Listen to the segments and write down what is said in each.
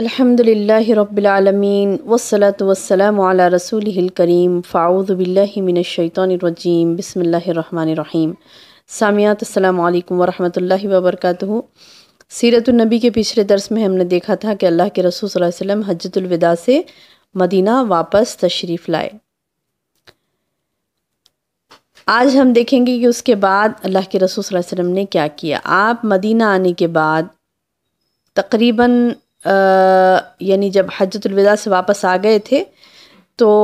अल्हम्दुलिल्लाहि रब्बिल आलमीन वस्सलातु वस्सलामु अला रसूलिहिल करीम फ़ाऊज़ु बिल्लाहि मिनश शैतानिर रजीम बिस्मिल्लाहिर रहमानिर रहीम सामियात अस्सलाम वालेकुम व रहमतुल्लाहि व बरकातुहू नबी के पिछले दर्स में हमने देखा था कि अल्लाह के रसूल सल्लल्लाहु अलैहि वसल्लम हजतुल विदा से मदीना वापस तशरीफ़ लाए आज हम देखेंगे कि उसके बाद अल्लाह के रसूल सल्लल्लाहु अलैहि वसल्लम ने क्या किया आप मदीना आने के बाद तकरीबन यानी जब हजतलविदा से वापस आ गए थे तो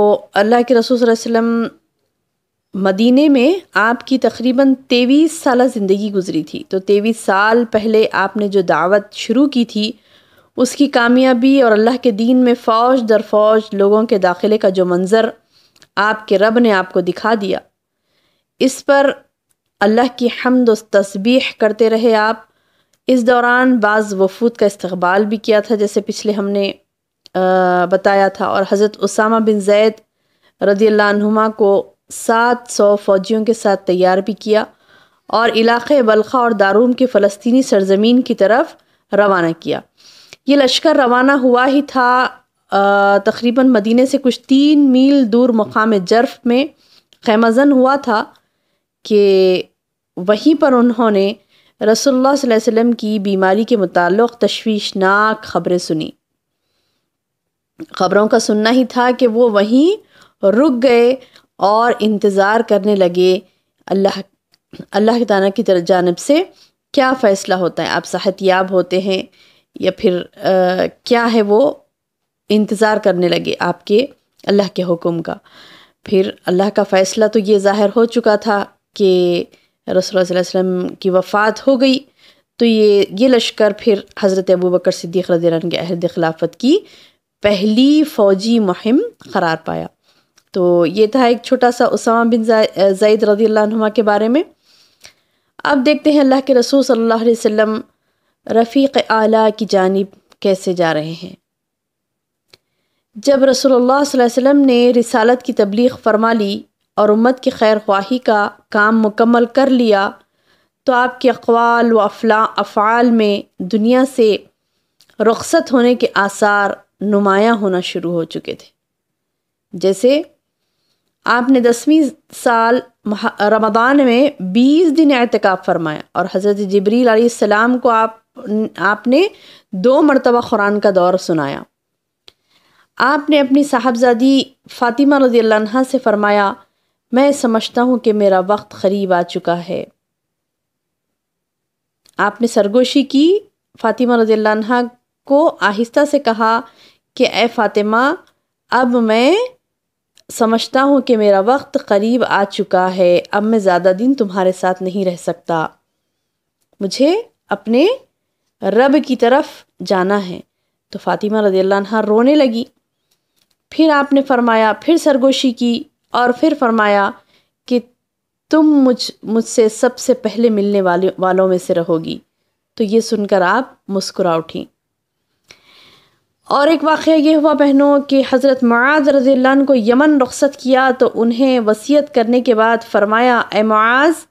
अल्लाह के रसूल वसम मदीने में आपकी तकरीबन तेईस साल ज़िंदगी गुजरी थी तो तेईस साल पहले आपने जो दावत शुरू की थी उसकी कामयाबी और अल्लाह के दीन में फ़ौज दर फौज लोगों के दाखिले का जो मंज़र आपके रब ने आपको दिखा दिया इस पर अल्लाह की हमद तस्बीह करते रहे आप इस दौरान बाज़ वफूद का इस्तबाल भी किया था जैसे पिछले हमने आ, बताया था और हज़रत उसामा बिन जैद रदी को सात सौ फ़ौजियों के साथ तैयार भी किया और इलाक़े बलखा और दारूम के फ़लस्तनी सरजमीन की तरफ रवाना किया ये लश्कर रवाना हुआ ही था तकरीबन मदीने से कुछ तीन मील दूर मकाम जर्फ में खैमजन हुआ था कि वहीं पर उन्होंने रसोल्ला वसम की बीमारी के मतलब तशवीशनाक ख़बरें सुनी ख़बरों का सुनना ही था कि वो वहीं रुक गए और इंतज़ार करने लगे अल्लाह अल्लाह ताला की तरफ जानब से क्या फ़ैसला होता है आप सेहत याब होते हैं या फिर आ, क्या है वो इंतज़ार करने लगे आपके अल्लाह के हुक्म का फिर अल्लाह का फ़ैसला तो ये ज़ाहिर हो चुका था कि रसोलम की वफ़ात हो गई तो ये ये लश्कर फिर हज़रत अबू बकर सिद्दीक़ रदी के अहद खिलाफत की पहली फ़ौजी मुहिम करार पाया तो ये था एक छोटा सा उसामा बिन जैद रदी के बारे में अब देखते हैं अल्लाह के रसूल सल्लल्लाहु अलैहि वसल्लम रफ़ीक आला की जानब कैसे जा रहे हैं जब रसोल्ला वसम ने रिसालत की तबलीग फरमा ली और उम्मत की खैर ख्वाही का काम मुकम्मल कर लिया तो आपके अकवाल व अफला अफ़ाल में दुनिया से रुखसत होने के आसार नुमाया होना शुरू हो चुके थे जैसे आपने दसवीं साल रमदान में बीस दिन एहतिकाफ़ फरमाया और हज़रत जबरील सलाम को आप आपने दो मरतबा कुरान का दौर सुनाया आपने अपनी साहबजादी फ़ातिमा रज़ी से फ़रमाया मैं समझता हूँ कि मेरा वक्त करीब आ चुका है आपने सरगोशी की फ़ातिमा रज़ी को आहिस्ता से कहा कि ए फ़ातिमा अब मैं समझता हूँ कि मेरा वक्त करीब आ चुका है अब मैं ज़्यादा दिन तुम्हारे साथ नहीं रह सकता मुझे अपने रब की तरफ जाना है तो फ़ातिमा रज़ी रोने लगी फिर आपने फरमाया फिर सरगोशी की और फिर फरमाया कि तुम मुझ मुझसे सबसे पहले मिलने वाले वालों में से रहोगी तो ये सुनकर आप मुस्कुरा उठी और एक वाक़ ये हुआ बहनों कि हज़रत माज रज़ी को यमन रख्सत किया तो उन्हें वसीयत करने के बाद फ़रमाया ए माज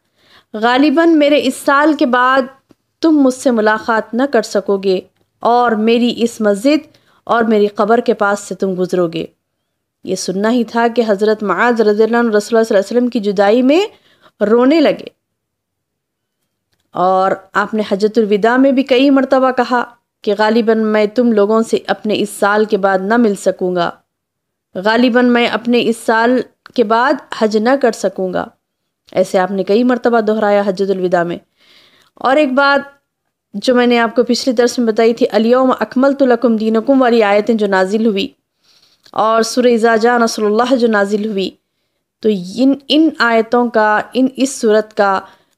गालिबा मेरे इस साल के बाद तुम मुझसे मुलाकात न कर सकोगे और मेरी इस मस्जिद और मेरी कब्र के पास से तुम गुज़रोगे ये सुनना ही था कि हज़रत माज रज़ी रसोलम की जुदाई में रोने लगे और आपने हजतुलविदा में भी कई मरतबा कहा कि गालिबा मैं तुम लोगों से अपने इस साल के बाद ना मिल सकूँगा गालिबा मैं अपने इस साल के बाद हज ना कर सकूँगा ऐसे आपने कई मरतबा दोहराया हजतुलविदा में और एक बात जो मैंने आपको पिछले दर्स में बताई थी अलियम अकमल तो लकुम दीनकुम वाली आयतें जो नाजिल हुई और सुरजा जा जो नाजिल हुई तो इन इन आयतों का इन इस सूरत का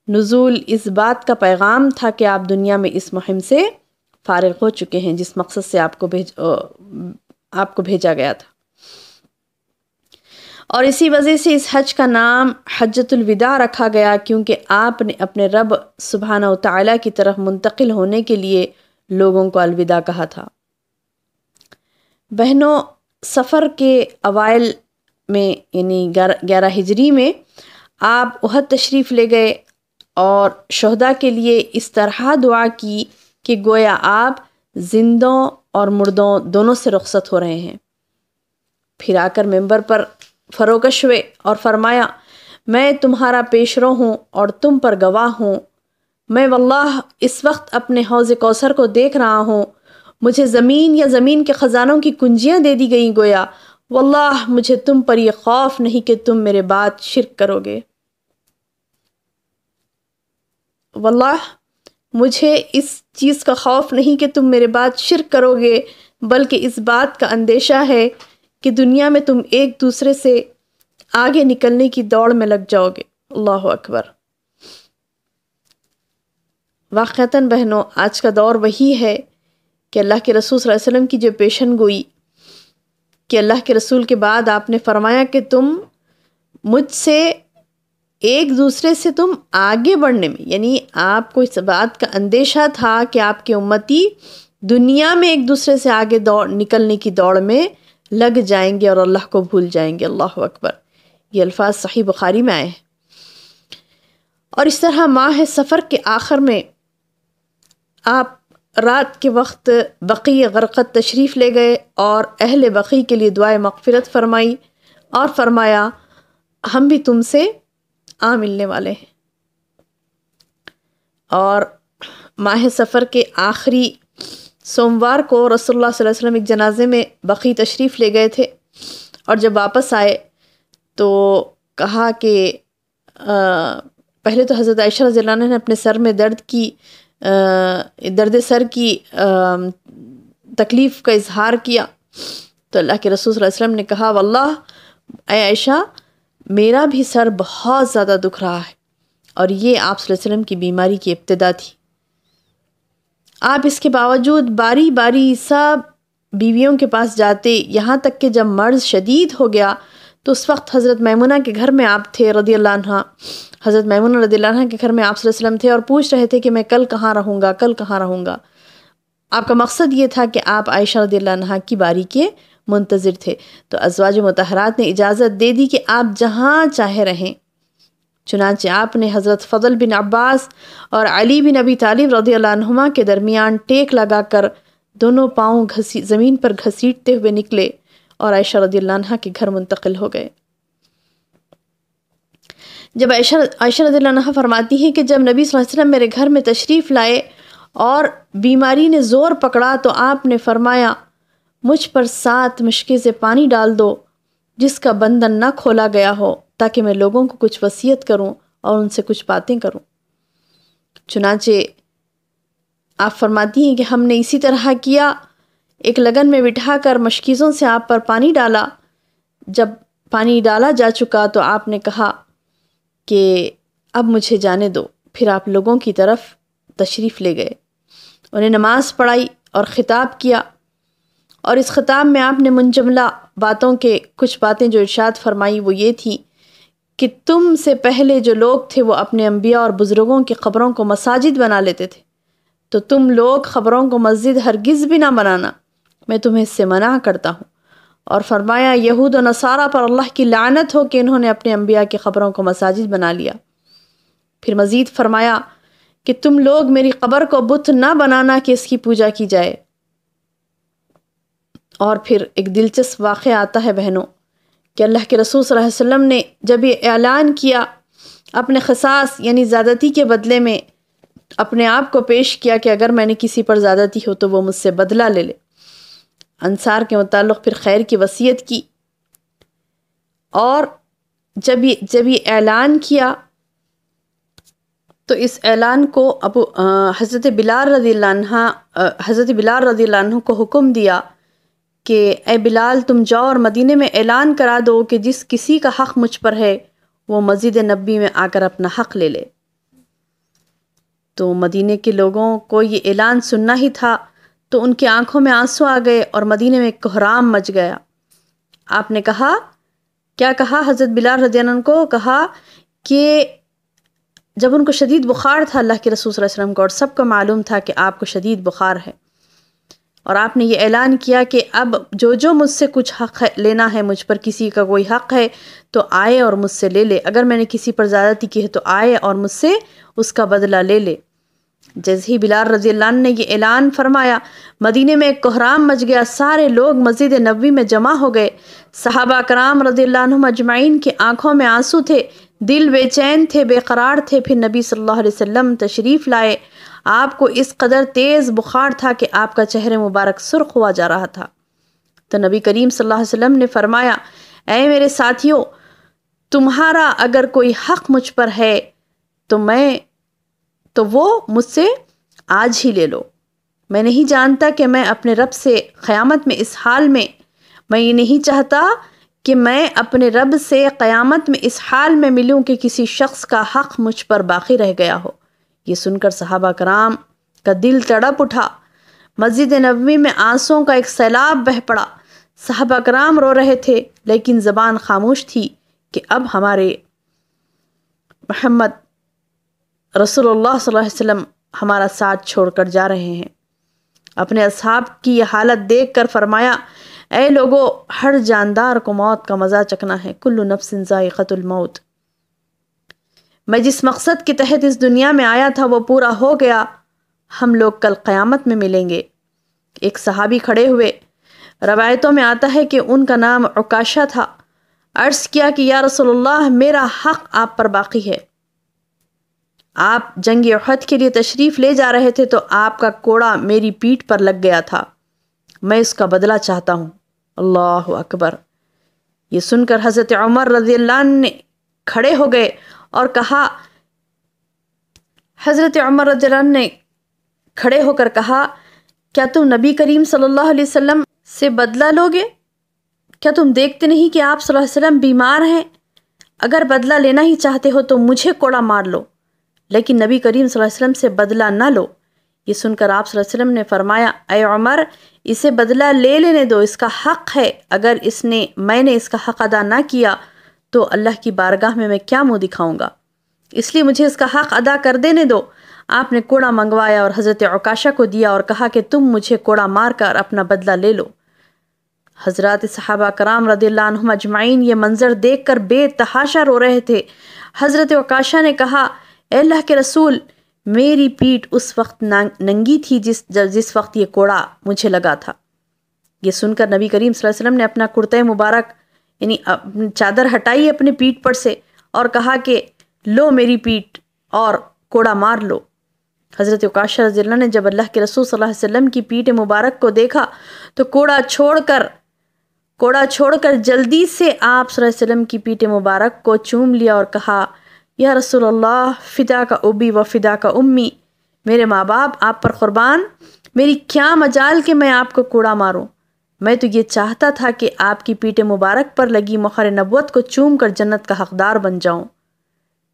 नज़ुल इस बात का पैगाम था कि आप दुनिया में इस मुहिम से फारग हो चुके हैं जिस मकसद से आपको भेज आपको भेजा गया था और इसी वजह से इस हज का नाम हजतुलविदा रखा गया क्योंकि आपने अपने रब सुबहाना तला की तरफ मुंतकिल होने के लिए लोगों को अलविदा कहा था बहनों सफ़र के अवाइल में यानी ग्यारह हिजरी में आप उहद तशरीफ़ ले गए और शहदा के लिए इस तरह दुआ की कि गोया आप जिंदों और मुर्दों दोनों से रुखसत हो रहे हैं फिर आकर मेंबर पर फरोकश हुए और फरमाया मैं तुम्हारा पेशरो हूँ और तुम पर गवाह हूँ मैं वल्लाह इस वक्त अपने हौज़ कौसर को देख रहा हूँ मुझे ज़मीन या ज़मीन के ख़जानों की कुंजियाँ दे दी गई गोया वल्लाह मुझे तुम पर यह खौफ नहीं कि तुम मेरे बाद शिरक करोगे वल्लाह मुझे इस चीज़ का खौफ नहीं कि तुम मेरे बाद शिरक करोगे बल्कि इस बात का अंदेशा है कि दुनिया में तुम एक दूसरे से आगे निकलने की दौड़ में लग जाओगे अल्लाह अकबर वाक़ता बहनों आज का दौर वही है कि अल्लाह के रसूल वसम की जो पेशन गोई कि अल्लाह के रसूल के बाद आपने फरमाया कि तुम मुझसे एक दूसरे से तुम आगे बढ़ने में यानी आपको इस बात का अंदेशा था कि आपके उम्मती दुनिया में एक दूसरे से आगे दौड़ निकलने की दौड़ में लग जाएंगे और अल्लाह को भूल जाएंगे अल्लाह अकबर ये अल्फाज सही बुखारी में आए हैं और इस तरह माह सफ़र के आखिर में आप रात के वक्त बकी गरकत तशरीफ़ ले गए और अहल बकी के लिए दुआ मकफ़रत फरमाई और फरमाया हम भी तुमसे आ मिलने वाले हैं और माह सफ़र के आखिरी सोमवार को रसोल्ला वसम एक जनाजे में बकी तशरीफ़ ले गए थे और जब वापस आए तो कहा कि पहले तो हज़रत आयशा रज़ी ने अपने सर में दर्द की दर्द सर की तकलीफ़ का इजहार किया तो अल्लाह के रसूल वसम ने कहा वल्लाह आयशा मेरा भी सर बहुत ज़्यादा दुख रहा है और ये आप वसम की बीमारी की इब्तदा थी आप इसके बावजूद बारी बारी सब बीवियों के पास जाते यहाँ तक कि जब मर्ज़ शदीद हो गया तो उस वक्त हज़रत मैमुना के घर में आप थे रदी अल्लाह हज़रत मैमुना रदी अल्लाह के घर में आप वसल्लम थे और पूछ रहे थे कि मैं कल कहाँ रहूँगा कल कहाँ रहूँगा आपका मकसद ये था कि आप आयशा रदी अल्लाह की बारी के मुंतज़र थे तो अजवाज मतहरात ने इजाज़त दे दी कि आप जहाँ चाहे रहें चुनाच आपने हज़रत फ़जल बिन अब्बास और अली बिन अबी तालिब रदी के दरमियान टेक कर दोनों पाँव घसी ज़मीन पर घसीटते हुए निकले और आयशा रदी के घर मुंतकिल हो गए जब आयशा आयशा रदी फरमाती हैं कि जब नबी वसल्लम मेरे घर में तशरीफ़ लाए और बीमारी ने ज़ोर पकड़ा तो आपने फरमाया मुझ पर सात मुश्किल से पानी डाल दो जिसका बंधन ना खोला गया हो ताकि मैं लोगों को कुछ वसीयत करूं और उनसे कुछ बातें करूं चुनाचे आप फरमाती हैं कि हमने इसी तरह किया एक लगन में बिठाकर मशकीज़ों से आप पर पानी डाला जब पानी डाला जा चुका तो आपने कहा कि अब मुझे जाने दो फिर आप लोगों की तरफ तशरीफ़ ले गए उन्हें नमाज़ पढ़ाई और ख़िताब किया और इस ख़िताब में आपने मुंजमला बातों के कुछ बातें जो इर्शाद फरमाई वो ये थी कि तुम से पहले जो लोग थे वो अपने अम्बिया और बुज़ुर्गों की ख़बरों को मसाजिद बना लेते थे तो तुम लोग ख़बरों को मस्जिद हरगिज़ भी ना बनाना मैं तुम्हें इससे मना करता हूँ और फरमाया यहूद और नसारा पर अल्लाह की लानत हो कि इन्होंने अपने अम्बिया की ख़बरों को मसाजिद बना लिया फिर मज़ीद फरमाया कि तुम लोग मेरी ख़बर को बुत ना बनाना कि इसकी पूजा की जाए और फिर एक दिलचस्प वाक़ आता है बहनों कि अल्लाह के रसूल सल्लल्लाहु अलैहि वसल्लम ने जब ये ऐलान किया अपने खसास यानी ज़्यादती के बदले में अपने आप को पेश किया कि अगर मैंने किसी पर ज़्यादती हो तो वो मुझसे बदला ले ले अंसार के मतलब फिर खैर की वसीयत की और जब ये जब ये ऐलान किया तो इस ऐलान को अब हज़रत बिलाल रदी हज़रत बिलाल रदी को हुक्म दिया कि ए बिलाल तुम जाओ और मदीने में ऐलान करा दो कि जिस किसी का हक़ मुझ पर है वो मस्जिद नबी में आकर अपना हक़ ले ले तो मदीने के लोगों को ये ऐलान सुनना ही था तो उनकी आंखों में आंसू आ गए और मदीने में कोहराम मच गया आपने कहा क्या कहा हज़रत बिलाल रजान को कहा कि जब उनको शदीद बुखार था अल्लाह के रसूल वसम को और सबको मालूम था कि आपको शदीद बुखार है और आपने ये ऐलान किया कि अब जो जो मुझसे कुछ हक़ है लेना है मुझ पर किसी का कोई हक़ है तो आए और मुझसे ले ले अगर मैंने किसी पर ज़्यादाती की है तो आए और मुझसे उसका बदला ले ले जैसे ही बिलाल रजी ने यह ऐलान फरमाया मदीने में एक कोहराम मच गया सारे लोग मस्जिद नबी में जमा हो गए साहबा कराम रजी मजमाइन की आंखों में आंसू थे दिल बेचैन थे बेकरार थे फिर नबी सल्लल्लाहु अलैहि वसल्लम तशरीफ़ लाए आपको इस कदर तेज़ बुखार था कि आपका चेहरे मुबारक सुर्ख हुआ जा रहा था तो नबी करीम सल्लल्लाहु अलैहि वसल्लम ने फरमाया ए मेरे साथियों तुम्हारा अगर कोई हक़ मुझ पर है तो मैं तो वो मुझसे आज ही ले लो मैं नहीं जानता कि मैं अपने रब से क़यामत में इस हाल में मैं ये नहीं चाहता कि मैं अपने रब से क़यामत में इस हाल में मिलूं कि किसी शख्स का हक़ मुझ पर बाकी रह गया हो ये सुनकर सहाबा कराम का दिल तड़प उठा मस्जिद नबी में आंसुओं का एक सैलाब बह पड़ा साहबा कराम रो रहे थे लेकिन ज़बान खामोश थी कि अब हमारे मोहम्मद रसोल्ला वसम हमारा साथ छोड़कर जा रहे हैं अपने असहाब की यह हालत देख कर फरमाया ए लोगो हर जानदार को मौत का मज़ा चखना है कुल्लु नफ्सिन ज़ायक़तुलमौत मैं जिस मकसद के तहत इस दुनिया में आया था वो पूरा हो गया हम लोग कल क़यामत में मिलेंगे एक सहाबी खड़े हुए रवायतों में आता है कि उनका नाम अकाशा था अर्ज़ किया कि या रसोल्ला मेरा हक़ आप पर बाकी है आप जंग अहद के लिए तशरीफ़ ले जा रहे थे तो आपका कोड़ा मेरी पीठ पर लग गया था मैं इसका बदला चाहता हूँ अल्लाह अकबर ये सुनकर हज़रत उमर रज़ी ने खड़े हो गए और कहा हज़रत उमर रज़ी ने खड़े होकर कहा क्या तुम नबी करीम सल्लल्लाहु अलैहि वसल्लम से बदला लोगे क्या तुम देखते नहीं कि आप सल्लल्लाहु अलैहि वसल्लम बीमार हैं अगर बदला लेना ही चाहते हो तो मुझे कोड़ा मार लो लेकिन नबी करीम वसल्लम से बदला ना लो ये सुनकर आप वसल्लम ने फरमाया अय उमर इसे बदला ले लेने दो इसका हक़ है अगर इसने मैंने इसका हक़ अदा ना किया तो अल्लाह की बारगाह में मैं क्या मुँह दिखाऊँगा इसलिए मुझे इसका हक़ अदा कर देने दो आपने कोड़ा मंगवाया और हज़रत अकाशा को दिया और कहा कि तुम मुझे कोड़ा मार कर अपना बदला ले लो हज़रत सहाबा कराम रदील्लाम अजमाइन ये मंज़र देख कर बेतहाशा रो रहे थे हज़रत अकाशा ने कहा अल्लाह के रसूल मेरी पीठ उस वक्त नंगी थी जिस जिस वक्त ये कोड़ा मुझे लगा था ये सुनकर नबी करीम वसल्लम ने अपना कुर्ता मुबारक यानी चादर हटाई अपने पीठ पर से और कहा कि लो मेरी पीठ और कोड़ा मार लो हज़रत उकाशा रजील्ला ने जब अल्लाह के रसूल सल्लल्लाहु अलैहि वसल्लम की पीठ मुबारक को देखा तो कोड़ा छोड़कर कोड़ा छोड़कर जल्दी से आप वसल्लम की पीठ मुबारक को चूम लिया और कहा या रसोल्ला फ़िदा का उबी व फ़िदा का उम्मी मेरे माँ बाप आप पर क़ुरबान मेरी क्या मजाल कि मैं आपको कूड़ा मारूँ मैं तो ये चाहता था कि आपकी पीठ मुबारक पर लगी मखर नबूत को चूम कर जन्नत का हकदार बन जाऊँ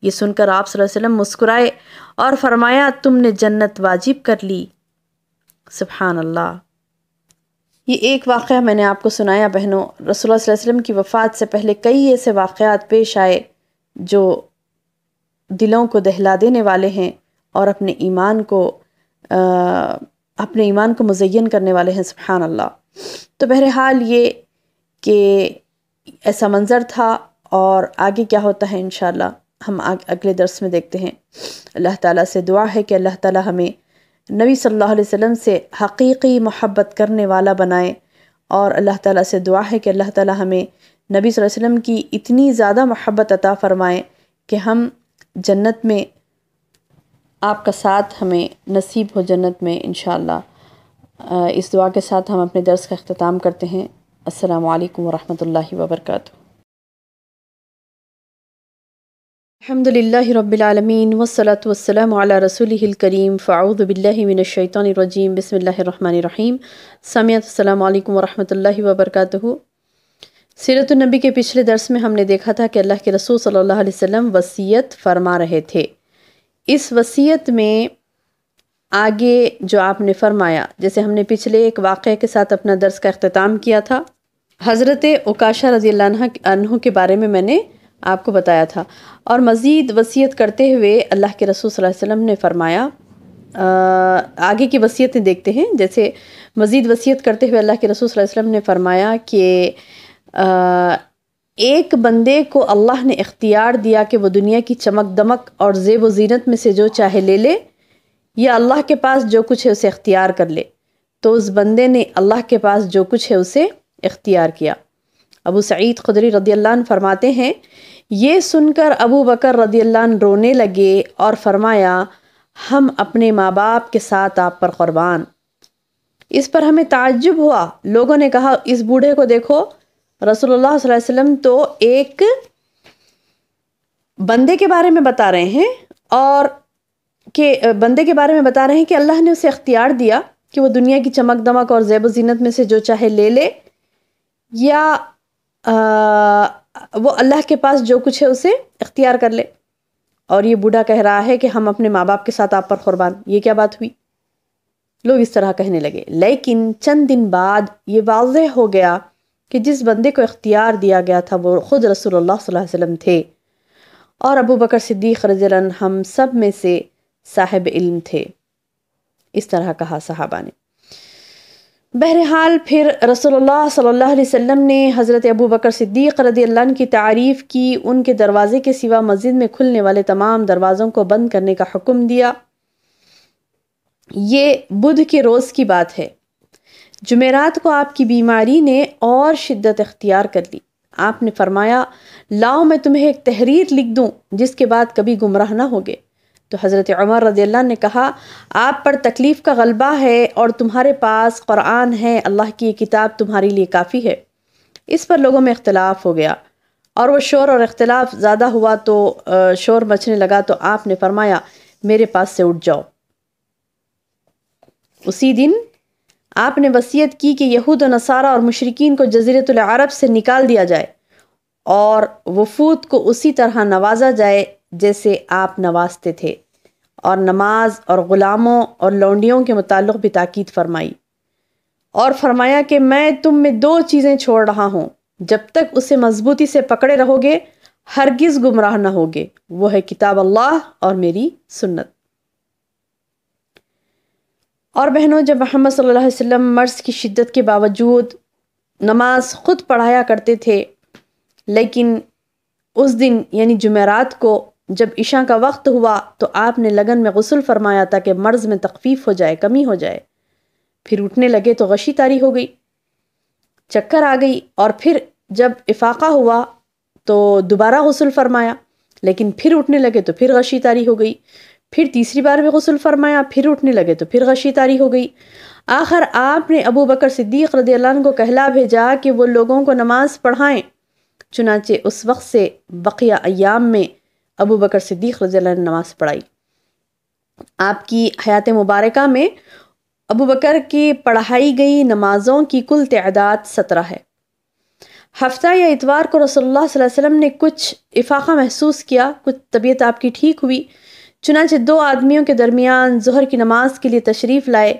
ये सुनकर आप मुस्कुराए और फरमाया तुमने जन्नत वाजिब कर ली सुबहान अल्लाह ये एक वाक़ मैंने आपको सुनाया बहनों रसोल्ला वसलम की वफ़ात से पहले कई ऐसे वाक़ात पेश आए जो दिलों को दहला देने वाले हैं और अपने ईमान को आ, अपने ईमान को मुजैन करने वाले हैं सुबहान अल्लाह तो बहरहाल ये कि ऐसा मंज़र था और आगे क्या होता है इन हम आग, अगले दरस में देखते हैं अल्लाह ताला से दुआ है कि अल्लाह ताला हमें नबी सल्लल्लाहु अलैहि वसल्लम से हकीकी मोहब्बत करने वाला बनाए और अल्लाह ताला से दुआ है कि अल्लाह ताला हमें नबी वसल्लम की इतनी ज़्यादा मोहब्बत अता फ़रमाए कि हम जन्नत में आपका साथ हमें नसीब हो जन्नत में इन इस दुआ के साथ हम अपने दर्स का अख्ताम करते हैं अस्सलाम वालेकुम वरहमतुल्लाहि वबरकत अल्हम्दुलिल्लाहि रब्बिल आलमीन वस्सलातु वस्सलामु अला रसूलिहिल करीम फ़ाऊदु बिल्लाहि मिनश शैतानिर रजीम सीरत नबी के पिछले दर्स में हमने देखा था कि अल्लाह के रसूल सल्लल्लाहु अलैहि वसल्लम वसीयत फरमा रहे थे इस वसीयत में आगे जो आपने फरमाया जैसे हमने पिछले एक वाक़े के साथ अपना दर्स का अख्ताम किया था हज़रत उकाशा रजी अनहु के बारे में मैंने आपको बताया था और मज़ीद वसीयत करते हुए अल्लाह के रसूल सल्लल्लाहु ने फरमाया आगे की वसीयतें देखते हैं जैसे मज़ीद वसीयत करते हुए अल्लाह के रसूल सल्लल्लाहु ने फरमाया कि एक बंदे को अल्लाह ने इख्तियार दिया कि वह दुनिया की चमक दमक और ज़ेब व जीनत में से जो चाहे ले ले या अल्लाह के पास जो कुछ है उसे इख्तियार कर ले तो उस बंदे ने अल्लाह के पास जो कुछ है उसे इख्तियार किया अबू सईद खुदरी रदी अल्लाह फरमाते हैं ये सुनकर अबू बकर रदी अल्लाह रोने लगे और फरमाया हम अपने माँ बाप के साथ आप पर क़ुरबान इस पर हमें ताज्जुब हुआ लोगों ने कहा इस बूढ़े को देखो रसोल्ला वसलम तो एक बंदे के बारे में बता रहे हैं और के बंदे के बारे में बता रहे हैं कि अल्लाह ने उसे अख्तियार दिया कि वो दुनिया की चमक दमक और जैब जीनत में से जो चाहे ले ले या आ, वो अल्लाह के पास जो कुछ है उसे इख्तियार कर ले और ये बूढ़ा कह रहा है कि हम अपने माँ बाप के साथ आप पर क़ुरबान ये क्या बात हुई लोग इस तरह कहने लगे लेकिन चंद दिन बाद ये वाज हो गया कि जिस बंदे को इख्तियार दिया गया था वो ख़ुद रसूल वसम थे और अबू बकर सिद्दीक़ रजन हम सब में से साहिब इल्म थे इस तरह कहा साहबा ने बहरहाल फिर रसोल्ला सल्लल्लाहु ने हज़रत अबू बकर सिद्दीक़ रदी की तारीफ़ की उनके दरवाज़े के सिवा मस्जिद में खुलने वाले तमाम दरवाज़ों को बंद करने का हुक्म दिया ये बुध के रोज़ की बात है जमेरात को आपकी बीमारी ने और शिद्दत अख्तियार कर ली आपने फरमाया लाओ मैं तुम्हें एक तहरीर लिख दूँ जिसके बाद कभी गुमराह ना गए तो हज़रत उमर रजील्ला ने कहा आप पर तकलीफ़ का गलबा है और तुम्हारे पास क़ुरान है अल्लाह की ये किताब तुम्हारे लिए काफ़ी है इस पर लोगों में इख्तलाफ हो गया और वह शोर और इख्तलाफ ज़्यादा हुआ तो शोर मचने लगा तो आपने फरमाया मेरे पास से उठ जाओ उसी दिन आपने वसीयत की कि यहूद नसारा और मशरकिन को जजीरत अरब से निकाल दिया जाए और वफूद को उसी तरह नवाजा जाए जैसे आप नवाजते थे और नमाज और ग़ुलामों और लौंडियों के मुतालिक भी ताक़द फरमाई और फरमाया कि मैं तुम में दो चीज़ें छोड़ रहा हूँ जब तक उसे मजबूती से पकड़े रहोगे हरगिज़ गुमराह न होगे वो है किताब अल्लाह और मेरी सुन्नत और बहनों जब मोहम्मद सल्लल्लाहु अलैहि वसल्लम मर्ज़ की शिद्दत के बावजूद नमाज ख़ुद पढ़ाया करते थे लेकिन उस दिन यानी जुमेरात को जब ईशा का वक्त हुआ तो आपने लगन में गसल फरमाया ताकि मर्ज़ में तकफ़ीफ़ हो जाए कमी हो जाए फिर उठने लगे तो गशी तारी हो गई चक्कर आ गई और फिर जब इफाका हुआ तो दोबारा गसल फरमाया लेकिन फिर उठने लगे तो फिर गशी तारी हो गई फिर तीसरी बार भी गसल फरमाया फिर उठने लगे तो फिर गशी तारी हो गई आखिर आपने अबू बकर सिद्दीक रदी को कहला भेजा कि वो लोगों को नमाज पढ़ाएं चुनाचे उस वक्त से बकिया अयाम में अबू बकर सिद्दीक रजी ने नमाज पढ़ाई आपकी हयात मुबारक में अबू बकर की पढ़ाई गई नमाज़ों की कुल तदाद सत्रह है हफ्ता या इतवार को रसोल्ला वसम ने कुछ इफाक़ा महसूस किया कुछ तबीयत आपकी ठीक हुई चुनाचे दो आदमियों के दरमियान जहर की नमाज के लिए तशरीफ़ लाए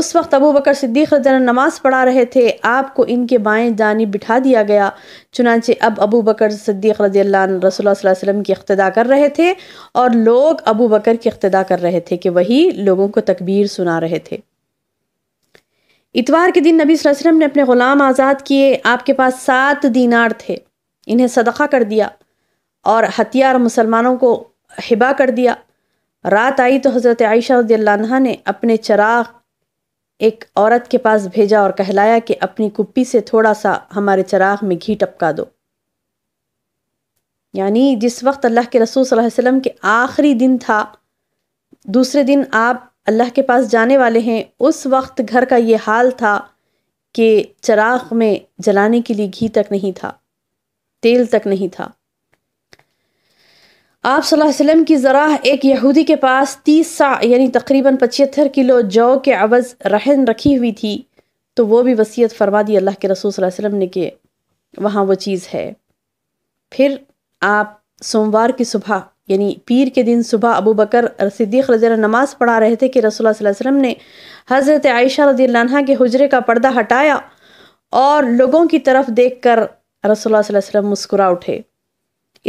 उस वक्त अबू बकर सिद्दीक नमाज पढ़ा रहे थे आपको इनके बाएं जानी बिठा दिया गया चुनाचे अब अबू बकर सिद्दीक रसोल्ला की अख्तदा कर रहे थे और लोग अबू बकर की अख्तदा कर रहे थे कि वही लोगों को तकबीर सुना रहे थे इतवार के दिन नबी वसम ने अपने ग़ुलाम आज़ाद किए आपके पास सात दीनार थे इन्हें सदका कर दिया और हथियार मुसलमानों को हिबा कर दिया रात आई तो हज़रत आयशा रदील्ला ने अपने चराग एक औरत के पास भेजा और कहलाया कि अपनी कुप्पी से थोड़ा सा हमारे चराग में घी टपका दो यानी जिस वक्त अल्लाह के रसूल सल्लल्लाहु अलैहि वसल्लम के आखिरी दिन था दूसरे दिन आप अल्लाह के पास जाने वाले हैं उस वक्त घर का ये हाल था कि चराग में जलाने के लिए घी तक नहीं था तेल तक नहीं था आप वसल्लम की ज़रा एक यहूदी के पास तीस सा यानी तकरीबन पचहत्तर किलो जौ के अवज़ रहन रखी हुई थी तो वो भी वसीयत फरमा दी अल्लाह के रसूल वसल्लम ने कि वहाँ वो चीज़ है फिर आप सोमवार की सुबह यानी पीर के दिन सुबह अबू बकर सिद्दीक रजील नमाज़ पढ़ा रहे थे कि रसोल वसम ने हज़रत आयशा रजील्ला के हजरे का पर्दा हटाया और लोगों की तरफ देख कर रसोल वसम मुस्कुरा उठे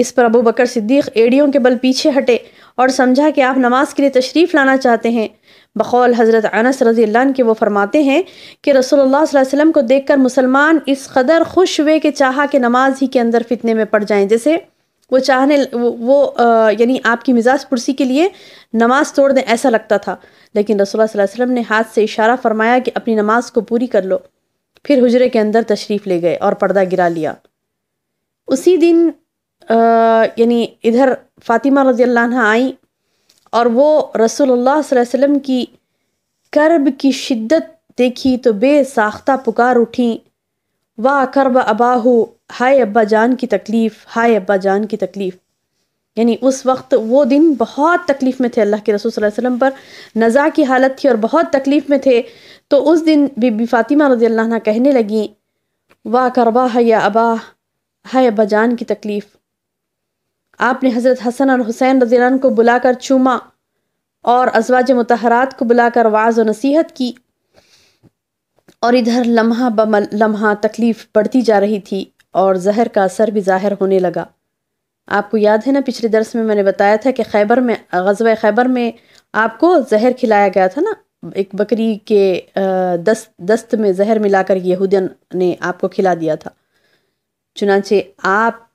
इस पर अबू बकर सिद्दीक एड़ियों के बल पीछे हटे और समझा कि आप नमाज के लिए तशरीफ़ लाना चाहते हैं बकौल हज़रत अनस रजी के वो फरमाते हैं कि रसोल्ला वसल्लम को देख कर मुसलमान इस कदर खुश हुए कि चाह के नमाज ही के अंदर फितने में पड़ जाएँ जैसे वो चाहने वो, वो यानी आपकी मिजाज पुरसी के लिए नमाज तोड़ दें ऐसा लगता था लेकिन रसोल्ला वसम ने हाथ से इशारा फरमाया कि अपनी नमाज को पूरी कर लो फिर हुजरे के अंदर तशरीफ़ ले गए और पर्दा गिरा लिया उसी दिन यानी इधर फ़ातिमा रज़ी अल्लाह आई और वो रसोल्ला वसम की कर्ब की शिद्दत देखी तो बेसाख्ता पुकार उठी वाह करब अबाहू हाय अब्बा जान की तकलीफ़ हाय अब्बा जान की तकलीफ़ यानी उस वक्त वो दिन बहुत तकलीफ़ में थे अल्लाह के रसूल सल्लल्लाहु अलैहि वसल्लम पर नज़ा की हालत थी और बहुत तकलीफ़ में थे तो उस दिन बीबी फ़ातिमा रजी अल्लाह कहने लगी वाह करबा है या अबा हाय अब्बा जान की तकलीफ़ आपने हज़रत हसन और हुसैन रजीन को बुलाकर चूमा और अजवाज मतहरात को बुलाकर वाज व नसीहत की और इधर लम्हा ब लम्हा तकलीफ़ बढ़ती जा रही थी और जहर का असर भी ज़ाहिर होने लगा आपको याद है ना पिछले दरस में मैंने बताया था कि खैबर में गजब खैबर में आपको जहर खिलाया गया था ना एक बकरी के दस्त दस्त में जहर मिलाकर यहूदन ने आपको खिला दिया था चुनाचे आप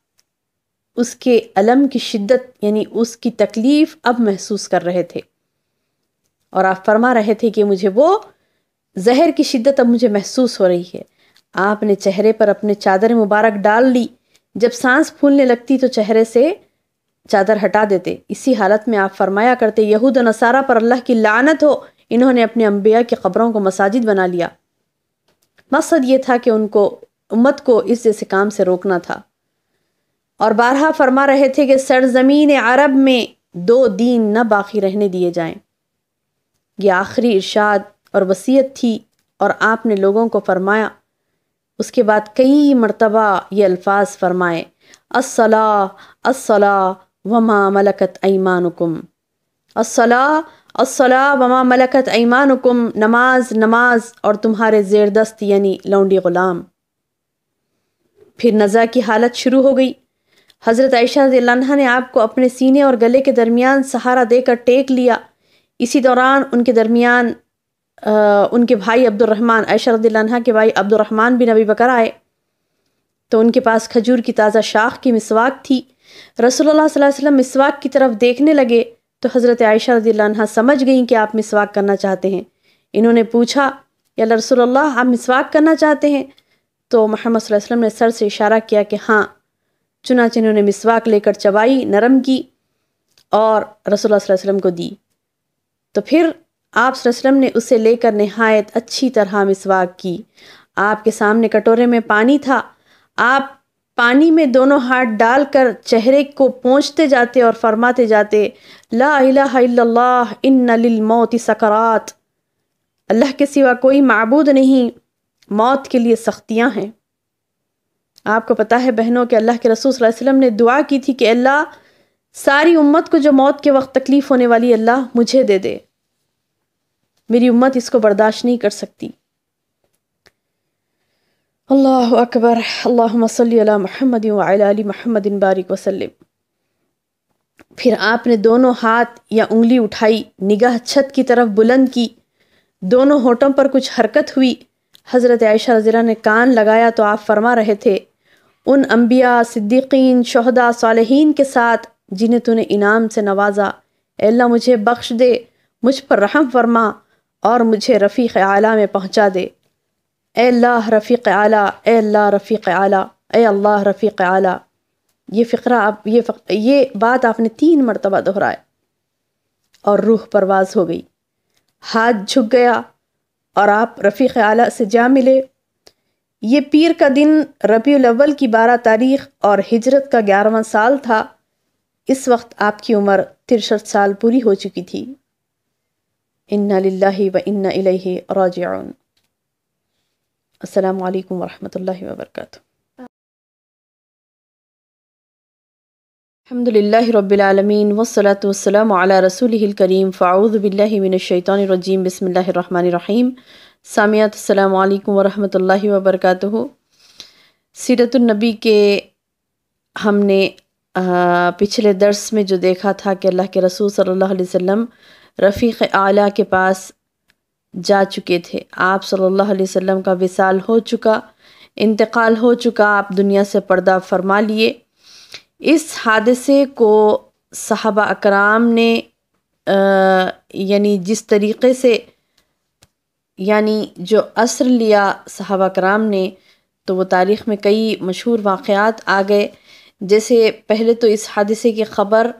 उसके अलम की शिद्दत यानी उसकी तकलीफ़ अब महसूस कर रहे थे और आप फरमा रहे थे कि मुझे वो जहर की शिद्दत अब मुझे महसूस हो रही है आपने चेहरे पर अपने चादर मुबारक डाल ली जब सांस फूलने लगती तो चेहरे से चादर हटा देते इसी हालत में आप फरमाया करते यहूद नसारा पर अल्लाह की लानत हो इन्होंने अपने अम्बिया की ख़बरों को मसाजिद बना लिया मकसद ये था कि उनको उम्मत को इस जैसे काम से रोकना था और बारहा फरमा रहे थे कि सरजमीन अरब में दो दीन न बाकी रहने दिए जाएं। यह आखिरी इरशाद और वसीयत थी और आपने लोगों को फरमाया उसके बाद कई मरतबा ये अल्फाज फरमाए असला असला वमा मलकत ऐमानुकुम असला असला वमा मलकत ऐमानुकुम नमाज नमाज और तुम्हारे जेरदस्त यानी लौंडी ग़ुलाम फिर नज़ा की हालत शुरू हो गई हज़रत आयशा रजील्हा ने आपको अपने सीने और गले के दरमियान सहारा देकर टेक लिया इसी दौरान उनके दरमियान उनके भाई अब्दुलरहमान ऐशा रजील्हा के भाई अब्दुलरहमान भी नबी बकर आए तो उनके पास खजूर की ताज़ा शाख की मिसवाक थी रसोल्ला वसम मिसवाक की तरफ देखने लगे तो हज़रत आयशा रजील्हा समझ गई कि आप मिसवाक करना चाहते हैं इन्होंने पूछा या रसोल्ला आप मिसवाक करना चाहते हैं तो महमद वसम ने सर से इशारा किया कि हाँ चुनाच इन्होंने मिसवाक लेकर चबाई नरम की और रसोल्ला को दी तो फिर आप वसम ने उसे लेकर नहायत अच्छी तरह मिसवाक की आपके सामने कटोरे में पानी था आप पानी में दोनों हाथ डालकर चेहरे को पहुँचते जाते और फरमाते जाते ला मौत सकरात अल्लाह के सिवा कोई मबूद नहीं मौत के लिए सख्तियाँ हैं आपको पता है बहनों के अल्लाह के रसूल वसल्लम ने दुआ की थी कि अल्लाह सारी उम्मत को जो मौत के वक्त तकलीफ़ होने वाली अल्लाह मुझे दे दे मेरी उम्मत इसको बर्दाश्त नहीं कर सकती अल्लाह अकबर अल्लाह महमद महमद बारिक वसलम फिर आपने दोनों हाथ या उंगली उठाई निगाह छत की तरफ बुलंद की दोनों होठों पर कुछ हरकत हुई हज़रत आयशा रज़रा ने कान लगाया तो आप फरमा रहे थे उन अम्बिया सिद्दीकीन शहदा सालहीन के साथ जिन्हें तूने इनाम से नवाजा अल्लाह मुझे बख्श दे मुझ पर रहम फरमा और मुझे रफ़ीक आला में पहुँचा दे अल्लाह रफ़ीक आला अल्लाह रफ़ीक आला अल्लाह रफ़ीक आला ये फ़िक्र आप ये फक, ये बात आपने तीन मरतबा दोहराए और रूह परवाज हो गई हाथ झुक गया और आप रफ़ीक आला से जा मिले ये पीर का दिन रबी अव्वल की बारह तारीख और हिजरत का ग्यारहवा साल था इस वक्त आपकी उम्र तिरसठ साल पूरी हो चुकी थी इन्ना लिल्लाहि व इन्ना इलैहि राजिऊन अस्सलाम वालेकुम वरहमतुल्लाहि व बरकातहू अल्हम्दुलिल्लाहि रब्बिल आलमीन वस्सलातु वस्सलामु अला रसूलिहिल करीम फ़ाऊज़ु बिल्लाहि मिनश शैतानिर रजीम बिस्मिल्लाहिर रहमानिर रहीम सामियात अल्लाम वरहमल वबरक सीरतुलनबी के हमने पिछले दर्स में जो देखा था कि अल्लाह के रसूल सल्लल्लाहु अलैहि वसल्लम रफ़ीक़ आला के पास जा चुके थे आप सल्लल्लाहु अलैहि वसल्लम का विसाल हो चुका इंतकाल हो चुका आप दुनिया से पर्दा फरमा लिए इस हादसे को सहाबा अकराम ने यानी जिस तरीके से यानी जो असर लिया सहाबा कराम ने तो वो तारीख़ में कई मशहूर वाक़ात आ गए जैसे पहले तो इस हादसे की ख़बर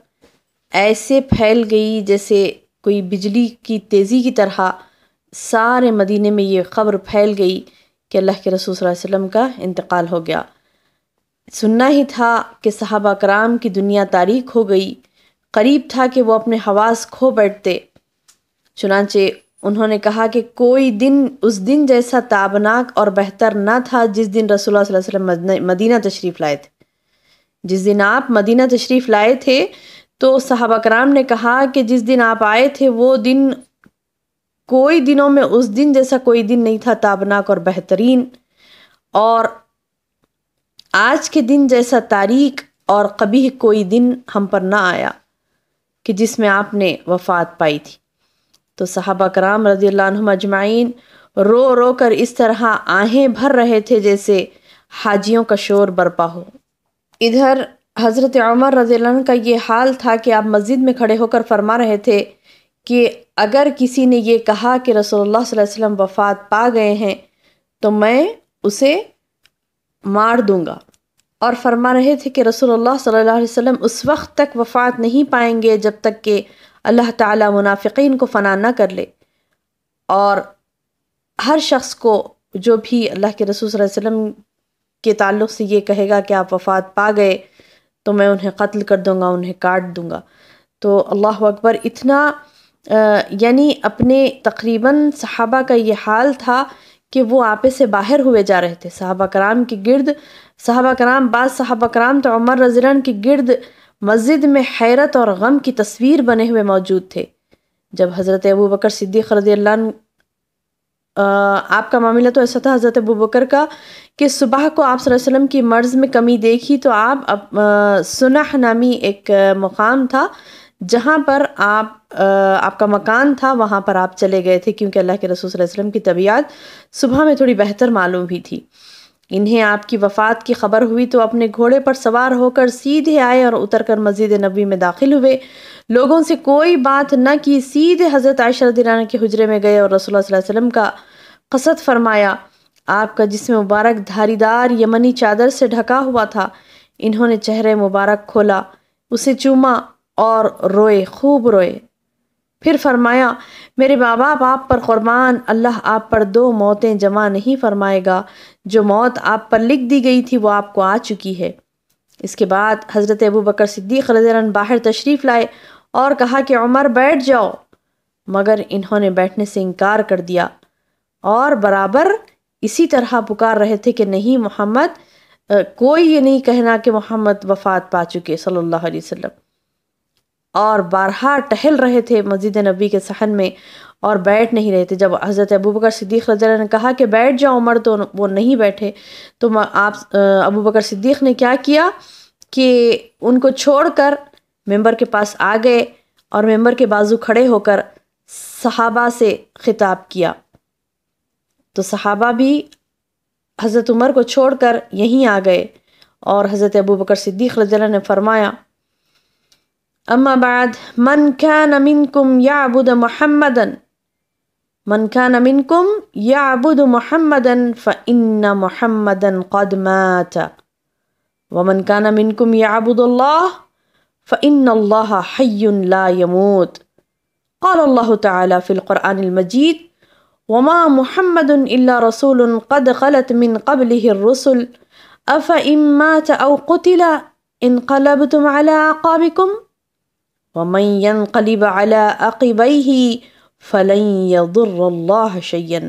ऐसे फैल गई जैसे कोई बिजली की तेज़ी की तरह सारे मदीने में ये ख़बर फैल गई कि अल्लाह के रसूल वसम का इंतकाल हो गया सुनना ही था कि सहाबा कराम की दुनिया तारीख हो गई करीब था कि वो अपने हवास खो बैठते चुनाचे उन्होंने कहा कि कोई दिन उस दिन जैसा ताबनाक और बेहतर ना था जिस दिन रसोल्ला वसलम मदीना तशरीफ़ लाए थे जिस दिन आप मदीना तशरीफ़ लाए थे तो साहबा कराम ने कहा कि जिस दिन आप आए थे वो दिन कोई दिनों में उस दिन जैसा कोई दिन नहीं था ताबनाक और बेहतरीन और आज के दिन जैसा तारीख और कभी कोई दिन हम पर ना आया कि जिसमें आपने वफात पाई थी तो सहाबा कराम रजी अजमाइन रो रो कर इस तरह आहें भर रहे थे जैसे हाजियों का शोर बरपा हो इधर हज़रत अमर रजील का ये हाल था कि आप मस्जिद में खड़े होकर फरमा रहे थे कि अगर किसी ने यह कहा कि रसोल्ला वसम वफ़ात पा गए हैं तो मैं उसे मार दूँगा और फरमा रहे थे कि रसोल्ला वसम उस वक्त तक वफ़ात नहीं पाएंगे जब तक कि अल्लाह ताला मुनाफिकीन को फना ना कर ले और हर शख्स को जो भी अल्लाह के रसूल वसम के ताल्लुक से ये कहेगा कि आप वफ़ात पा गए तो मैं उन्हें कत्ल कर दूँगा उन्हें काट दूँगा तो अल्लाह अकबर इतना यानी अपने तकरीबन सहाबा का ये हाल था कि वो आपे से बाहर हुए जा रहे थे सहाबा कराम के गिर्द सहाबा कराम बाद सहाबा कराम तो उमर रजरन के गिर्द मस्जिद में हैरत और गम की तस्वीर बने हुए मौजूद थे जब हज़रत अबू बकर सिद्दीक़ रदी आपका मामला तो ऐसा था हज़रत अबू बकर का कि सुबह को आप वसल्लम की मर्ज़ में कमी देखी तो आप अब सुनह नामी एक मुकाम था जहाँ पर आप आ, आपका मकान था वहाँ पर आप चले गए थे क्योंकि अल्लाह के रसूल वसल्लम की तबीयत सुबह में थोड़ी बेहतर मालूम हुई थी इन्हें आपकी वफात की खबर हुई तो अपने घोड़े पर सवार होकर सीधे आए और उतर कर मस्जिद नबी में दाखिल हुए लोगों से कोई बात न की सीधे हज़रत आयशा के हजरे में गए और रसोल्ला का कसद फरमाया आपका जिसम मुबारक धारीदार यमनी चादर से ढका हुआ था इन्होंने चेहरे मुबारक खोला उसे चूमा और रोए खूब रोए फिर फरमाया मेरे माँ बाप आप पर क़ुरबान अल्लाह आप पर दो मौतें जमा नहीं फरमाएगा जो मौत आप पर लिख दी गई थी वो आपको आ चुकी है इसके बाद हज़रत अबू बकर सिद्दीक़ रजन बाहर तशरीफ़ लाए और कहा कि उमर बैठ जाओ मगर इन्होंने बैठने से इनकार कर दिया और बराबर इसी तरह पुकार रहे थे कि नहीं मोहम्मद कोई ये नहीं कहना कि मोहम्मद वफ़ात पा चुके सल्लल्लाहु अलैहि वसल्लम और बारहा टहल रहे थे मस्जिद नबी के सहन में और बैठ नहीं रहे थे जब हज़रत अबू बकर सिद्दीक़ रजा ने कहा कि बैठ जाओ उमर तो वो नहीं बैठे तो आप अबू बकर सिद्दीक़ ने क्या किया कि उनको छोड़कर मेंबर के पास आ गए और मेंबर के बाजू खड़े होकर सहाबा से ख़िताब किया तो सहाबा भी हज़रत उमर को छोड़कर यहीं आ गए और हज़रत अबू बकर सिद्दीक़ रजा ने फरमाया أما بعد من كان منكم يعبد محمدا من كان منكم يعبد محمدا فإن محمدا قد مات ومن كان منكم يعبد الله فإن الله حي لا يموت قال الله تعالى في القرآن المجيد وما محمد إلا رسول قد خلت من قبله الرسل أفإن مات أو قتل انقلبتم على أعقابكم वमन यनकलिब अला अक़िबैहि फ़लन यदुर्रल्लाह शयन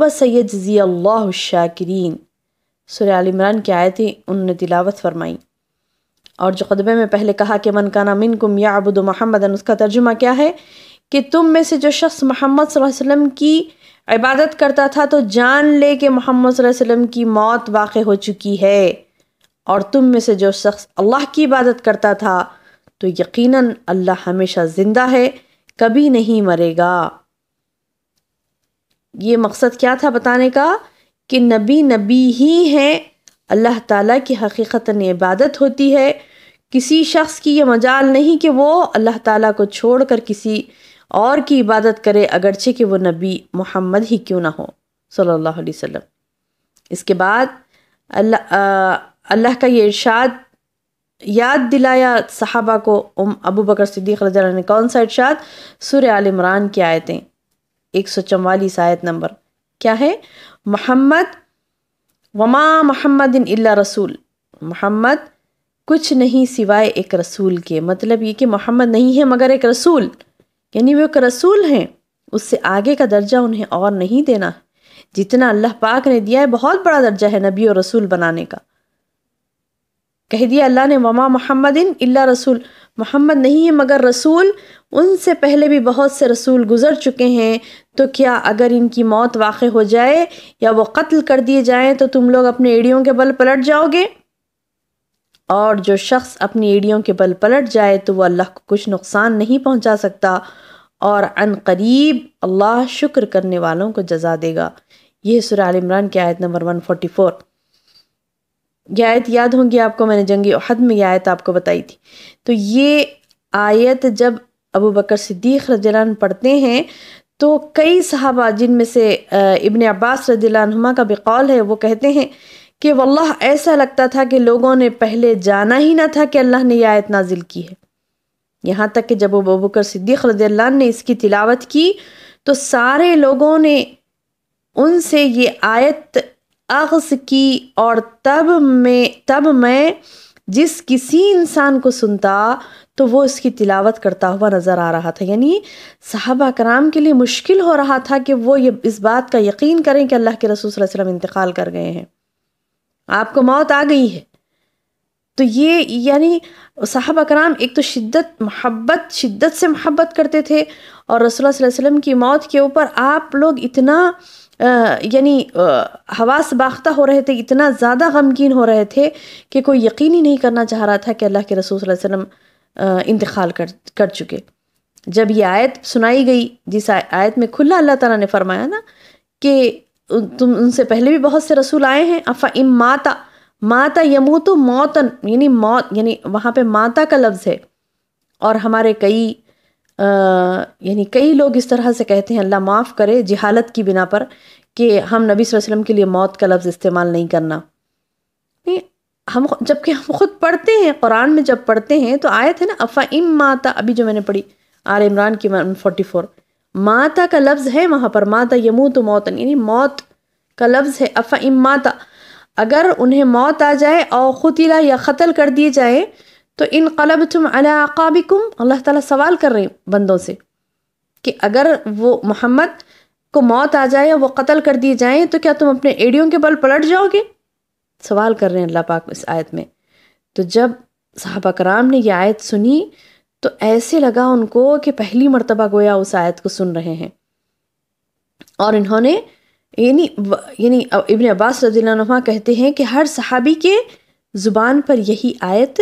व सैजजी अल्लाह शाकिरीन सुर इमरान की आयतें उनने तिलावत फरमाई और जो कदबे में पहले कहा कि मन काना मिन कुम या अबुद महमदन उसका तर्जुमा क्या है कि तुम में से जो शख्स मोहम्मद वसल्लम की इबादत करता था तो जान ले कि मोहम्मद वसल्लम की मौत वाक़ हो चुकी है और तुम में से जो शख्स अल्लाह की इबादत करता था तो यकीनन अल्लाह हमेशा ज़िंदा है कभी नहीं मरेगा ये मकसद क्या था बताने का कि नबी नबी ही हैं अल्लाह ताला की हकीकता इबादत होती है किसी शख्स की ये मजाल नहीं कि वो अल्लाह ताला को छोड़कर किसी और की इबादत करे अगरचे कि वो नबी मोहम्मद ही क्यों ना हो सल्लल्लाहु अलैहि वसल्लम इसके बाद अल्लाह अल्लाह का ये इरशाद याद दिलाया सहाबा को उम अबू बकर सिद्दीक रजा ने कौन सा इर्शाद सुर आल इमरान की आयतें एक सौ चवालीस आयत नंबर क्या है मोहम्मद वमा मोहम्मद अला रसूल मोहम्मद कुछ नहीं सिवाय एक रसूल के मतलब ये कि मोहम्मद नहीं है मगर एक रसूल यानी वो एक रसूल हैं उससे आगे का दर्जा उन्हें और नहीं देना जितना अल्लाह पाक ने दिया है बहुत बड़ा दर्जा है नबी और रसूल बनाने का कह दिया अल्लाह ने ममा महमदिन अल्ला रसूल मोहम्मद नहीं है मगर रसूल उनसे पहले भी बहुत से रसूल गुज़र चुके हैं तो क्या अगर इनकी मौत वाक़ हो जाए या वो कत्ल कर दिए जाएँ तो तुम लोग अपने एड़ियों के बल पलट जाओगे और जो शख्स अपनी एड़ियों के बल पलट जाए तो वह अल्लाह को कुछ नुकसान नहीं पहुँचा सकता और अन करीब अल्लाह शुक्र करने वालों को जजा देगा यह सुर इमरान की आयत नंबर वन फोर्टी फोर आयत याद होंगी आपको मैंने जंगी अहद में यह आयत आपको बताई थी तो ये आयत जब अबू बकर सिद्दीक़ रजीलान पढ़ते हैं तो कई सहाबा जिनमें से इबन अब्बास रजीलानुमा का बेकौल है वो कहते हैं कि वल्लाह ऐसा लगता था कि लोगों ने पहले जाना ही ना था कि अल्लाह ने यह आयत नाजिल की है यहाँ तक कि जब अबू बकर सिद्दीक़ रजील्ला ने इसकी तिलावत की तो सारे लोगों ने उनसे ये आयत अग्ज़ की और तब मैं तब मैं जिस किसी इंसान को सुनता तो वो इसकी तिलावत करता हुआ नज़र आ रहा था यानी साहबा कराम के लिए मुश्किल हो रहा था कि वो ये इस बात का यकीन करें कि अल्लाह के रसूल वसम इंतकाल कर गए हैं आपको मौत आ गई है तो ये यानी साहब कराम एक तो शिद्दत महब्बत शिद्दत से महब्बत करते थे और रसोल्ला वसम की मौत के ऊपर आप लोग इतना यानी हवास बाख्ता हो रहे थे इतना ज़्यादा गमगीन हो रहे थे कि कोई यकीन ही नहीं करना चाह रहा था कि अल्लाह के रसूल वसम इंतकाल कर कर चुके जब ये आयत सुनाई गई जिस आयत में खुला अल्लाह ताला ने फरमाया ना कि तुम उनसे पहले भी बहुत से रसूल आए हैं अफ़ा इम माता माता यमू तो मौतन यानी मौत यानी वहाँ पे माता का लफ्ज़ है और हमारे कई यानी कई लोग इस तरह से कहते हैं अल्लाह माफ़ करे जहालत की बिना पर कि हम नबी वसल्लम के लिए मौत का लफ्ज़ इस्तेमाल नहीं करना नहीं हम जबकि हम खुद पढ़ते हैं कुरान में जब पढ़ते हैं तो आयत है ना अफ़ा इम माता अभी जो मैंने पढ़ी आर इमरान की फोर्टी फोर माता का लफ्ज़ है वहाँ पर माता यमू तो मौत यानी मौत का लफ्ज़ है अफ़ा इम माता अगर उन्हें मौत आ जाए और ख़ुतिला या ख़तल कर दिए जाए तो इन कलब तुम अलाकाबिकुम अल्लाह ताला सवाल कर रहे हैं बंदों से कि अगर वो मोहम्मद को मौत आ जाए या वो कत्ल कर दिए जाएँ तो क्या तुम अपने एड़ियों के बल पलट जाओगे सवाल कर रहे हैं अल्लाह पाक इस आयत में तो जब साहब कराम ने यह आयत सुनी तो ऐसे लगा उनको कि पहली मरतबा गोया उस आयत को सुन रहे हैं और इन्होंने यानी यानी इबन अब्बास रजील्ला कहते हैं कि हर सहाबी के ज़ुबान पर यही आयत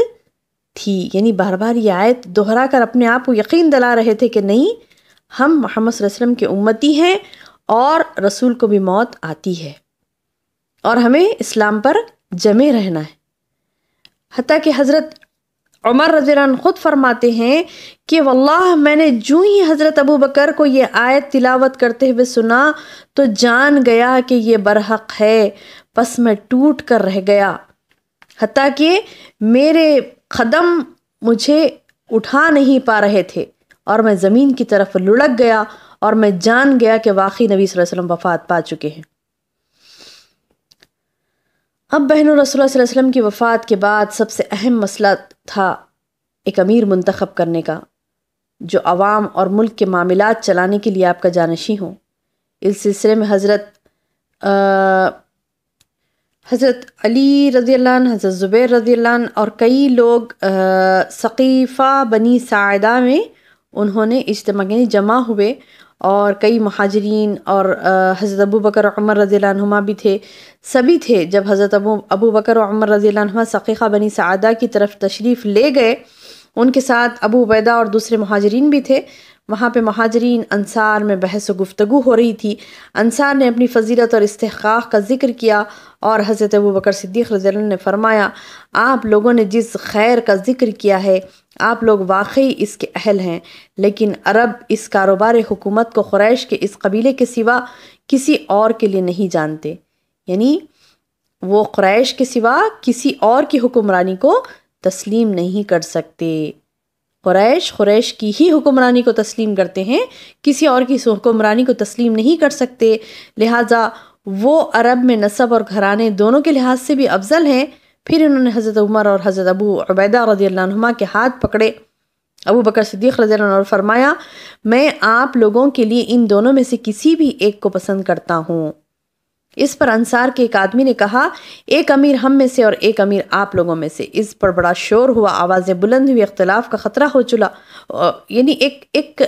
थी यानी बार बार ये आयत दोहरा कर अपने आप को यकीन दिला रहे थे कि नहीं हम मोहम्मद वसल्लम के उम्मती हैं और रसूल को भी मौत आती है और हमें इस्लाम पर जमे रहना है हती कि हज़रत उमर रजरान ख़ुद फरमाते हैं कि वल्लाह मैंने जूँ ही हज़रत अबू बकर को ये आयत तिलावत करते हुए सुना तो जान गया कि ये बरहक है बस मैं टूट कर रह गया हती कि मेरे कदम मुझे उठा नहीं पा रहे थे और मैं ज़मीन की तरफ लुढ़क गया और मैं जान गया कि वाकई नबी वसल्लम वफ़ात पा चुके हैं अब बहन रसोल्ला वसल्लम की वफ़ात के बाद सबसे अहम मसला था एक अमीर मंतखब करने का जो आवाम और मुल्क के मामला चलाने के लिए आपका जानशी हो इस सिलसिले में हज़रत हज़रत अली रज़ी हज़रत ज़ुबैर रज़ी और कई लोग सकीफ़ा बनी सायदा में उन्होंने इजतम जमा हुए और कई महाजरीन और हज़रत अबू बकर उमर रज़ीमा भी थे सभी थे जब हज़रत अबू अबू बकर उमर रज़ीमा सकीफ़ा बनी सादा की तरफ तशरीफ़ ले गए उनके साथ अबू वैदा और दूसरे महाजरीन भी थे वहाँ पे महाजरीन अनसार में बहस व गुफ्तु हो रही थी अनसार ने अपनी फजीलत और इस्तेकाक का जिक्र किया और हज़रत अबू बकर सिद्दीक ने फरमाया आप लोगों ने जिस खैर का जिक्र किया है आप लोग वाकई इसके अहल हैं लेकिन अरब इस कारोबार हुकूमत को ख़्राइश के इस कबीले के सिवा किसी और के लिए नहीं जानते यानी वो क्रैश के सिवा किसी और की हुक्मरानी को तस्लीम नहीं कर सकते क्रैश क्रैश की ही हुक्मरानी को तस्लीम करते हैं किसी और की हुक्मरानी को तस्लीम नहीं कर सकते लिहाजा वो अरब में नसब और घराने दोनों के लिहाज से भी अफजल हैं फिर उन्होंने हज़रत उमर और हज़रत अबू अबैदा रदील्ला के हाथ पकड़े अबू बकर सिद्दीक रजी और फरमाया मैं आप लोगों के लिए इन दोनों में से किसी भी एक को पसंद करता हूँ इस पर अंसार के एक आदमी ने कहा एक अमीर हम में से और एक अमीर आप लोगों में से इस पर बड़ा शोर हुआ आवाज़ें बुलंद हुई अख्तिलाफ़ का ख़तरा हो चला यानी एक एक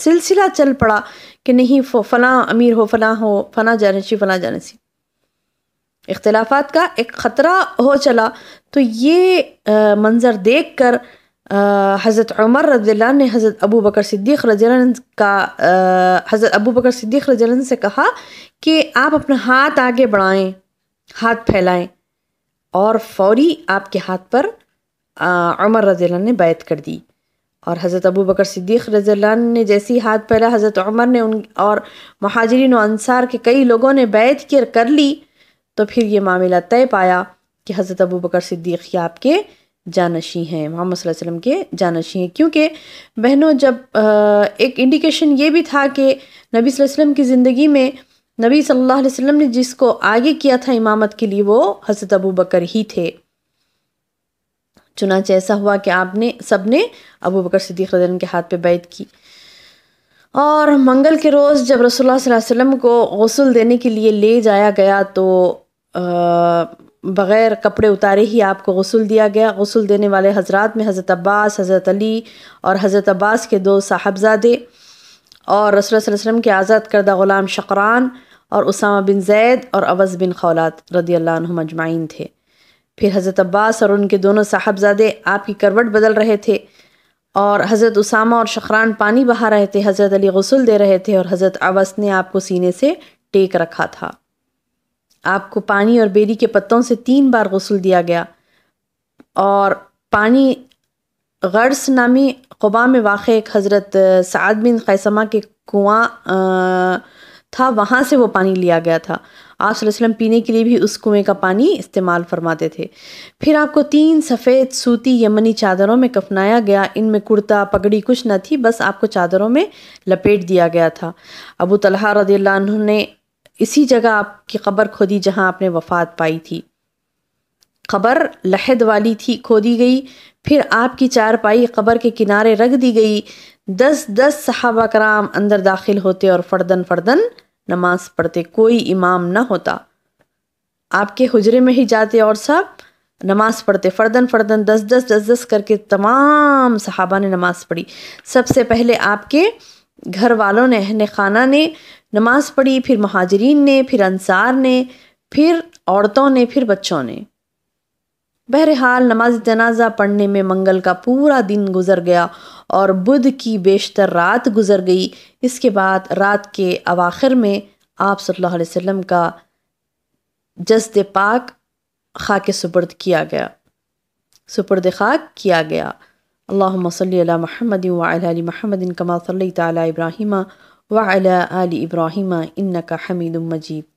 सिलसिला चल पड़ा कि नहीं फ़लाँ अमीर हो फ़लाँ हो फ़लाँ जानसी फ़लाँ जानसी इख्तलाफात का एक ख़तरा हो चला तो ये मंज़र देख कर हज़रत उमर रजील्ला ने हज़रत अबू बकर सिद्दीक़ रजील्ला का हज़रत अबू बकर सिद्दीक़ रजील्ला से कहा कि आप अपना हाथ आगे बढ़ाएँ हाथ फैलाएँ और फौरी आपके हाथ पर उमर रजील्ला ने बैत कर दी और हज़रत अबू बकर सिद्दीक़ रजील्ला ने जैसे ही हाथ फैला हज़रत उमर ने उन और महाजरीन अनसार के कई लोगों ने बैत कर ली तो फिर ये मामला तय पाया कि हज़रत अबू बकर सिद्दीक़ आपके जानशी हैं मोहम्मद वसल्लम के जानशी हैं क्योंकि बहनों जब एक इंडिकेशन ये भी था कि नबी वसल्लम की ज़िंदगी में नबी सल्लल्लाहु अलैहि वसल्लम ने जिसको आगे किया था इमामत के लिए वो हज़रत अबू बकर ही थे चुनाच ऐसा हुआ कि आपने सब ने अबू बकर सिद्दीक के हाथ पे बैत की और मंगल के रोज़ जब रसोल्ला वसल्लम को गसल देने के लिए ले जाया गया तो आ, बग़ैर कपड़े उतारे ही आपको गसल दिया गया गसल देने वाले हजरात में हज़रत अब्बास हज़रत अली और हज़रत अब्बास के दो साहबजादे और रसोल वसम के आज़ाद करदा ग़ुलाम शकरान और उसामा बिन जैद और अवस बिन खौलात रदी मजमाइन थे फिर हज़रत अब्बास और उनके दोनों साहबजादे आपकी करवट बदल रहे थे और हज़रत उसामा और शकरान पानी बहा रहे थे हज़रत अली गसल दे रहे थे और हज़रत अवस ने आपको सीने से टेक रखा था आपको पानी और बेरी के पत्तों से तीन बार गसल दिया गया और पानी गर्स नामी कुबा में वाक़ एक हज़रत साद बिन कैसमा के कुआं था वहाँ से वो पानी लिया गया था आप वसल्लम पीने के लिए भी उस कुएँ का पानी इस्तेमाल फरमाते थे फिर आपको तीन सफ़ेद सूती यमनी चादरों में कफनाया गया इनमें कुर्ता पगड़ी कुछ न थी बस आपको चादरों में लपेट दिया गया था अबू तलहा रदील्ला ने इसी जगह आपकी ख़बर खोदी जहाँ आपने वफ़ात पाई थी ख़बर लहद वाली थी खोदी गई फिर आपकी चारपाई ख़बर के किनारे रख दी गई दस दस सहाबा कराम अंदर दाखिल होते और फर्दन फर्दन नमाज पढ़ते कोई इमाम ना होता आपके हुजरे में ही जाते और सब नमाज पढ़ते फर्दन फर्दन दस दस दस दस करके तमाम सहाबा ने नमाज पढ़ी सबसे पहले आपके घर वालों ने अहन खाना ने नमाज पढ़ी फिर महाजरीन ने फिर अंसार ने फिर औरतों ने फिर बच्चों ने बहरहाल नमाज जनाजा पढ़ने में मंगल का पूरा दिन गुजर गया और बुध की बेशतर रात गुजर गई इसके बाद रात के अवाखिर में आप सल्लल्लाहु अलैहि वसल्लम का जस्द पाक खाक सुपर्द किया गया सुपर्द खाक किया गया अल्लाह सल महमद महमदिन कमा सल तब्राहिमा وعلى آل إبراهيم إنك حميد مجيد